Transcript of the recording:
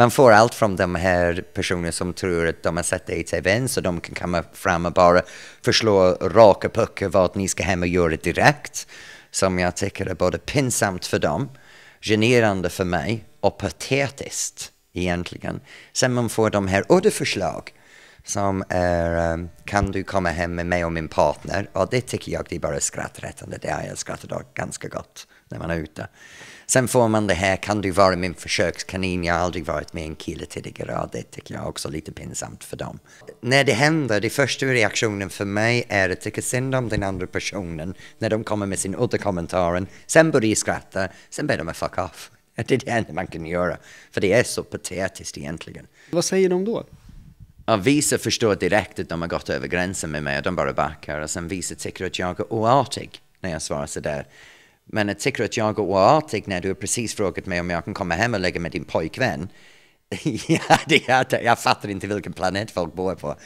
man får allt från de här personerna som tror att de har sett dig i tvn så de kan komma fram och bara förslå raka puckar vad ni ska hem och göra direkt. Som jag tycker är både pinsamt för dem, generande för mig och patetiskt egentligen. Sen man får de här udda förslag som är ehm, Kan du komma hem med mig och min partner? Och det tycker jag det är bara skratträttande. Det har jag skrattat åt ganska gott när man är ute. Sen får man det här Kan du vara min försökskanin? Jag har aldrig varit med en kille tidigare och det tycker jag också är lite pinsamt för dem. När det händer, det första reaktionen för mig är att tycka synd om den andra personen när de kommer med sin udda kommentaren. Sen börjar jag skratta, sen ber de mig fuck off. Det är det enda man kan göra, för det är så patetiskt egentligen. Vad säger de då? Och vissa förstår direkt att de har gått över gränsen med mig och de bara backar. Och sen vissa tycker att jag är oartig när jag svarar sådär. Men att tycka att jag är oartig när du har precis frågat mig om jag kan komma hem och lägga med din pojkvän. ja, det, jag, jag fattar inte vilken planet folk bor på.